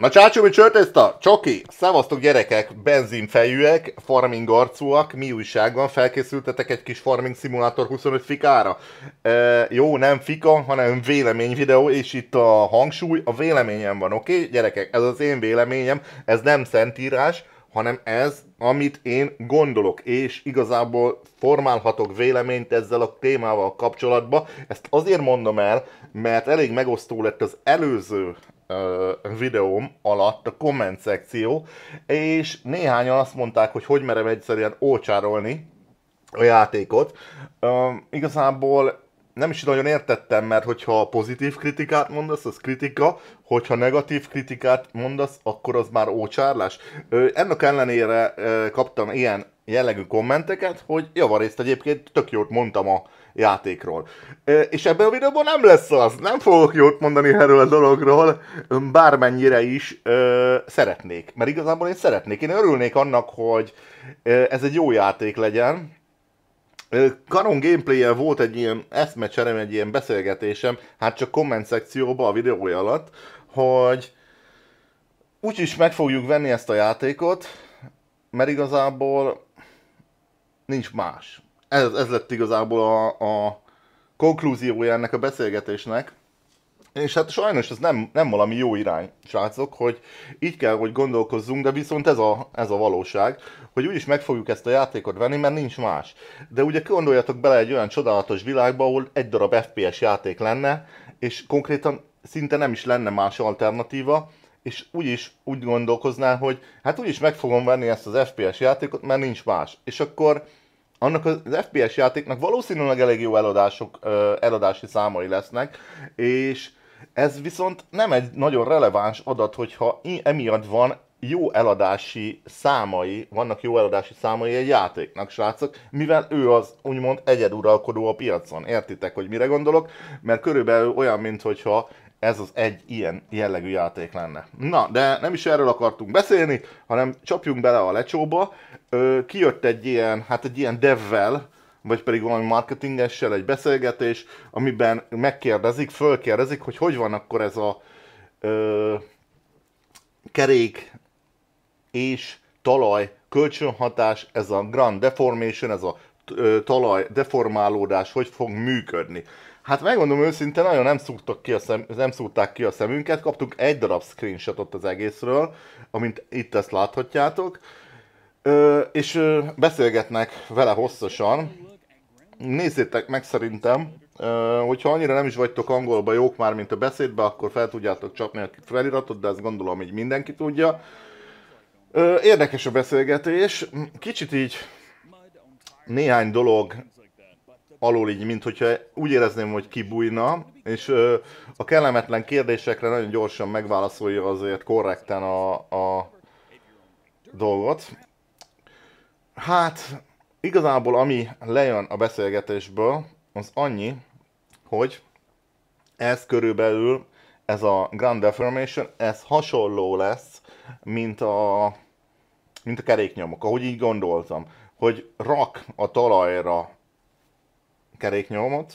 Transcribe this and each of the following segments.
Na Csácsubi a Csoki, szevasztok gyerekek, benzinfejűek, farming arcúak, mi újság van, felkészültetek egy kis Farming szimulátor 25 fikára? E, jó, nem fika, hanem véleményvideó, és itt a hangsúly a véleményem van, oké? Okay? Gyerekek, ez az én véleményem, ez nem szentírás, hanem ez, amit én gondolok, és igazából formálhatok véleményt ezzel a témával kapcsolatban. Ezt azért mondom el, mert elég megosztó lett az előző videóm alatt a komment szekció, és néhányan azt mondták, hogy hogy merem egyszerűen ócsárolni a játékot. Igazából nem is nagyon értettem, mert hogyha pozitív kritikát mondasz, az kritika, hogyha negatív kritikát mondasz, akkor az már ócsárlás. Ennek ellenére kaptam ilyen jellegű kommenteket, hogy javarészt egyébként tök jót mondtam a játékról. És ebben a videóban nem lesz az, nem fogok jót mondani erről a dologról, bármennyire is ö, szeretnék. Mert igazából én szeretnék, én örülnék annak, hogy ez egy jó játék legyen, Karon gameplay volt egy ilyen eszmecserem, egy ilyen beszélgetésem, hát csak komment szekcióban a videója alatt, hogy úgyis meg fogjuk venni ezt a játékot, mert igazából nincs más ez, ez lett igazából a, a konklúziója ennek a beszélgetésnek. És hát sajnos ez nem, nem valami jó irány, srácok, hogy így kell, hogy gondolkozzunk, de viszont ez a, ez a valóság, hogy úgyis meg fogjuk ezt a játékot venni, mert nincs más. De ugye gondoljatok bele egy olyan csodálatos világba, ahol egy darab FPS játék lenne, és konkrétan szinte nem is lenne más alternatíva, és úgyis úgy gondolkoznál, hogy hát úgyis meg fogom venni ezt az FPS játékot, mert nincs más. És akkor annak az FPS játéknak valószínűleg elég jó eladások, eladási számai lesznek, és ez viszont nem egy nagyon releváns adat, hogyha emiatt van jó eladási számai, vannak jó eladási számai egy játéknak, srácok, mivel ő az úgymond egyeduralkodó a piacon. Értitek, hogy mire gondolok? Mert körülbelül olyan, mintha ez az egy ilyen jellegű játék lenne. Na, de nem is erről akartunk beszélni, hanem csapjunk bele a lecsóba. Ö, kijött egy ilyen, hát egy ilyen devvel, vagy pedig valami marketingessel egy beszélgetés, amiben megkérdezik, fölkérdezik, hogy hogy van akkor ez a ö, kerék és talaj kölcsönhatás, ez a grand deformation, ez a talaj deformálódás hogy fog működni. Hát megmondom őszintén, nagyon nem, szúrtak ki a szem, nem szúrták ki a szemünket, kaptunk egy darab screenshotot az egészről, amint itt ezt láthatjátok, ö, és ö, beszélgetnek vele hosszasan. Nézzétek meg szerintem, ö, hogyha annyira nem is vagytok angolba jók már, mint a beszédbe, akkor fel tudjátok csapni a feliratot, de ezt gondolom, hogy mindenki tudja. Ö, érdekes a beszélgetés, kicsit így néhány dolog alól így, mint hogyha úgy érezném, hogy kibújna, és ö, a kellemetlen kérdésekre nagyon gyorsan megválaszolja azért korrekten a, a dolgot. Hát, igazából ami lejön a beszélgetésből, az annyi, hogy ez körülbelül, ez a Grand Deformation, ez hasonló lesz, mint a, mint a keréknyomok, ahogy így gondoltam, hogy rak a talajra keréknyomot,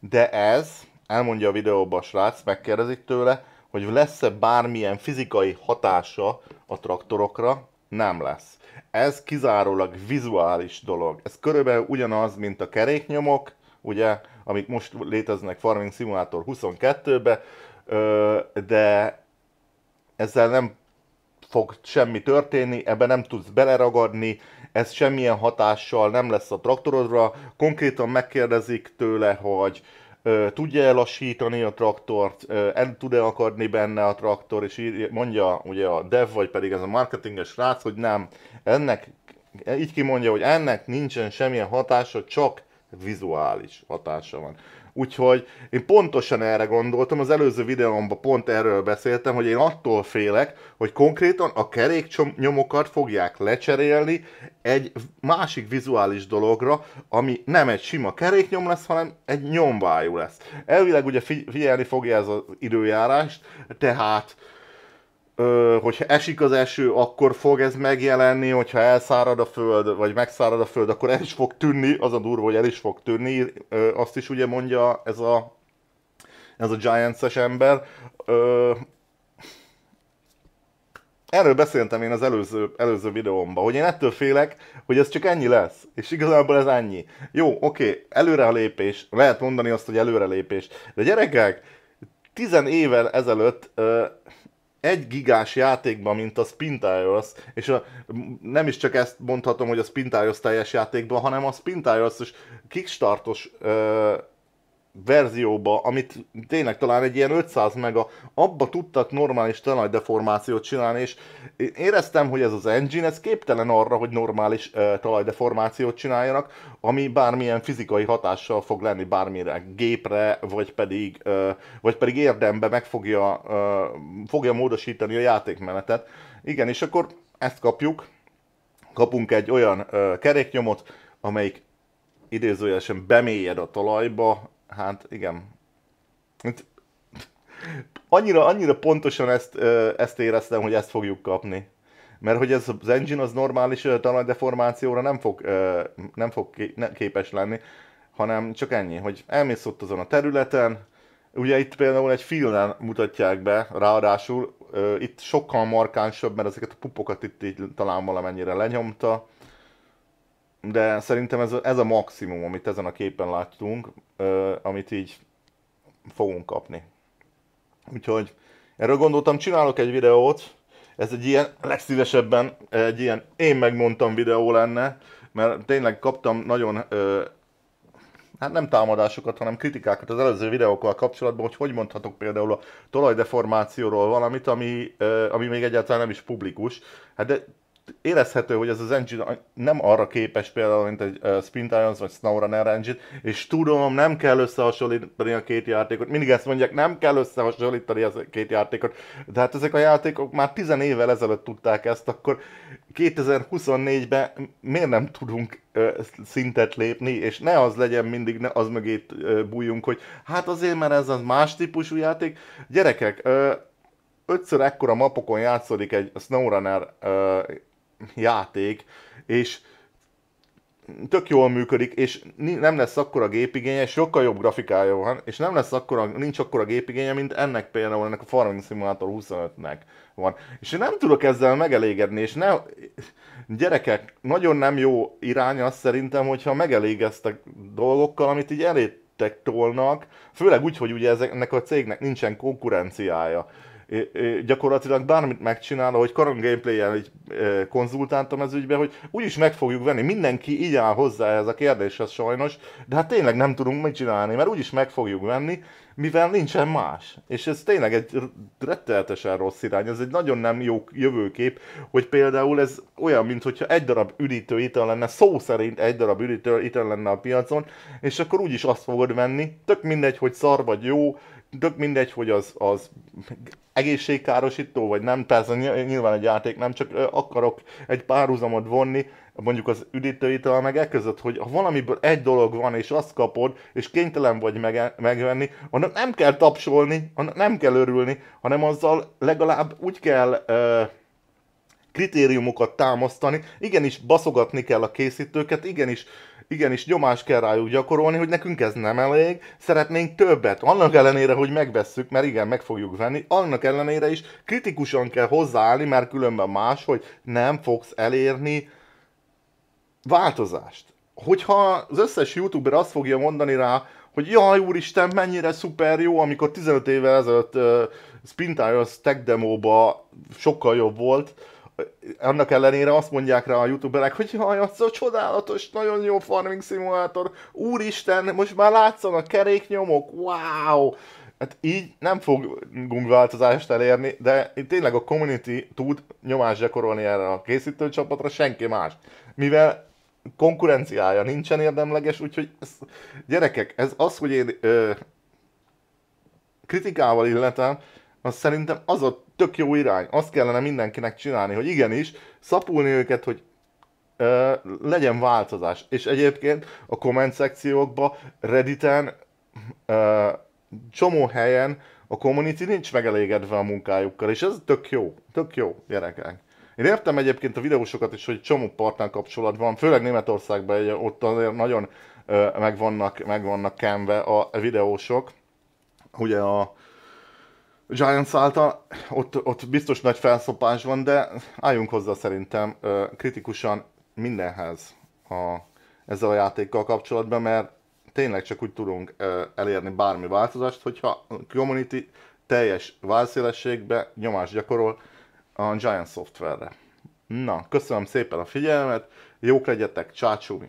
de ez, elmondja a videóban a srác, megkérdezik tőle, hogy lesz-e bármilyen fizikai hatása a traktorokra, nem lesz. Ez kizárólag vizuális dolog. Ez körülbelül ugyanaz, mint a keréknyomok, ugye, amik most léteznek Farming Simulator 22-be, de ezzel nem fog semmi történni, ebbe nem tudsz beleragadni, ez semmilyen hatással nem lesz a traktorodra. Konkrétan megkérdezik tőle, hogy tudja elasítani a traktort, el tud-e akadni benne a traktor, és így mondja ugye a dev, vagy pedig ez a marketinges srác, hogy nem, ennek, így kimondja, hogy ennek nincsen semmilyen hatása, csak vizuális hatása van. Úgyhogy én pontosan erre gondoltam, az előző videómban pont erről beszéltem, hogy én attól félek, hogy konkrétan a keréknyomokat fogják lecserélni egy másik vizuális dologra, ami nem egy sima keréknyom lesz, hanem egy nyomvájú lesz. Elvileg ugye figyelni fogja ez az időjárást, tehát ö, hogyha esik az eső, akkor fog ez megjelenni, hogyha elszárad a föld, vagy megszárad a föld, akkor el is fog tűnni, az a durva, hogy el is fog tűnni, ö, azt is ugye mondja ez a, ez a Giants-es ember. Ö, erről beszéltem én az előző, előző videómban, hogy én ettől félek, hogy ez csak ennyi lesz, és igazából ez ennyi. Jó, oké, okay, lépés, lehet mondani azt, hogy lépés, de gyerekek, tizen évvel ezelőtt... Ö, egy gigás játékban, mint a Spintaios, és a, nem is csak ezt mondhatom, hogy a Spintaios teljes játékban, hanem a Spintaios is kickstartos ö- verzióba, amit tényleg talán egy ilyen 500 mega, abba tudtak normális talajdeformációt deformációt csinálni, és éreztem, hogy ez az engine, ez képtelen arra, hogy normális uh, talajdeformációt csináljanak, ami bármilyen fizikai hatással fog lenni bármire, gépre, vagy pedig, uh, vagy pedig érdembe meg fogja, uh, fogja módosítani a játékmenetet. Igen, és akkor ezt kapjuk, kapunk egy olyan uh, keréknyomot, amelyik idézőjelesen bemélyed a talajba, Hát igen. Annyira, annyira pontosan ezt, ezt éreztem, hogy ezt fogjuk kapni. Mert hogy ez az engine az normális talajdeformációra nem fog, nem fog képes lenni, hanem csak ennyi, hogy elmész ott azon a területen, Ugye itt például egy filmen mutatják be, ráadásul itt sokkal markánsabb, mert ezeket a pupokat itt így talán valamennyire lenyomta, de szerintem ez, ez a maximum, amit ezen a képen láttunk, amit így fogunk kapni. Úgyhogy erről gondoltam, csinálok egy videót, ez egy ilyen, legszívesebben egy ilyen én megmondtam videó lenne, mert tényleg kaptam nagyon, ö, hát nem támadásokat, hanem kritikákat az előző videókkal kapcsolatban, hogy hogy mondhatok például a tolajdeformációról valamit, ami, ö, ami még egyáltalán nem is publikus. Hát de érezhető, hogy ez az engine nem arra képes például, mint egy uh, Spin Tires vagy SnowRunner engine, és tudom, nem kell összehasonlítani a két játékot. Mindig ezt mondják, nem kell összehasonlítani a két játékot. De hát ezek a játékok már 10 évvel ezelőtt tudták ezt, akkor 2024-ben miért nem tudunk uh, szintet lépni, és ne az legyen mindig, ne az mögé uh, bújjunk, hogy hát azért, mert ez az más típusú játék. Gyerekek, uh, ötször ekkora mapokon játszódik egy SnowRunner uh, játék, és tök jól működik, és nem lesz akkora gépigénye, sokkal jobb grafikája van, és nem lesz akkora, nincs akkora gépigénye, mint ennek például, ennek a Farming Simulator 25-nek van. És én nem tudok ezzel megelégedni, és ne, gyerekek, nagyon nem jó irány az szerintem, hogyha megelégeztek dolgokkal, amit így elétek tolnak, főleg úgy, hogy ugye ezeknek a cégnek nincsen konkurenciája. É, é, gyakorlatilag bármit megcsinál, hogy karon gameplay-en konzultáltam ez ügyben, hogy úgyis meg fogjuk venni. Mindenki így áll hozzá ez a kérdéshez sajnos, de hát tényleg nem tudunk mit csinálni, mert úgyis meg fogjuk venni, mivel nincsen más. És ez tényleg egy retteltesen rossz irány, ez egy nagyon nem jó jövőkép, hogy például ez olyan, mintha egy darab üdítő ital lenne, szó szerint egy darab üdítő ital lenne a piacon, és akkor úgyis azt fogod venni, tök mindegy, hogy szar vagy jó, tök mindegy, hogy az, az egészségkárosító, vagy nem, persze nyilván egy játék nem, csak a akarok egy párhuzamot vonni, mondjuk az üdítőital meg e között, hogy ha valamiből egy dolog van, és azt kapod, és kénytelen vagy mege- megvenni, annak nem kell tapsolni, annak nem kell örülni, hanem azzal legalább úgy kell... Uh, kritériumokat támasztani, igenis baszogatni kell a készítőket, igenis igenis nyomást kell rájuk gyakorolni, hogy nekünk ez nem elég, szeretnénk többet. Annak ellenére, hogy megvesszük, mert igen, meg fogjuk venni, annak ellenére is kritikusan kell hozzáállni, mert különben más, hogy nem fogsz elérni változást. Hogyha az összes youtuber azt fogja mondani rá, hogy jaj, úristen, mennyire szuper jó, amikor 15 évvel ezelőtt uh, Spintires Tech Demo-ba sokkal jobb volt, annak ellenére azt mondják rá a youtuberek, hogy jaj, az a csodálatos, nagyon jó farming szimulátor, úristen, most már látszanak keréknyomok, wow! Hát így nem fogunk változást elérni, de tényleg a community tud nyomást gyakorolni erre a készítőcsapatra, senki más. Mivel konkurenciája nincsen érdemleges, úgyhogy ez, gyerekek, ez az, hogy én ö, kritikával illetem, az szerintem az a tök jó irány. Azt kellene mindenkinek csinálni, hogy igenis, szapulni őket, hogy ö, legyen változás. És egyébként a komment szekciókban, Redditen, ö, csomó helyen a community nincs megelégedve a munkájukkal, és ez tök jó, tök jó, gyerekek. Én értem egyébként a videósokat is, hogy csomó partner kapcsolat van, főleg Németországban, ott azért nagyon ö, megvannak, megvannak kemve a videósok, ugye a, Giants által ott, ott biztos nagy felszopás van, de álljunk hozzá szerintem kritikusan mindenhez a, ezzel a játékkal kapcsolatban, mert tényleg csak úgy tudunk elérni bármi változást, hogyha a community teljes válszélességbe nyomást gyakorol a Giant szoftverre. Na, köszönöm szépen a figyelmet, jók legyetek, csácsúmi!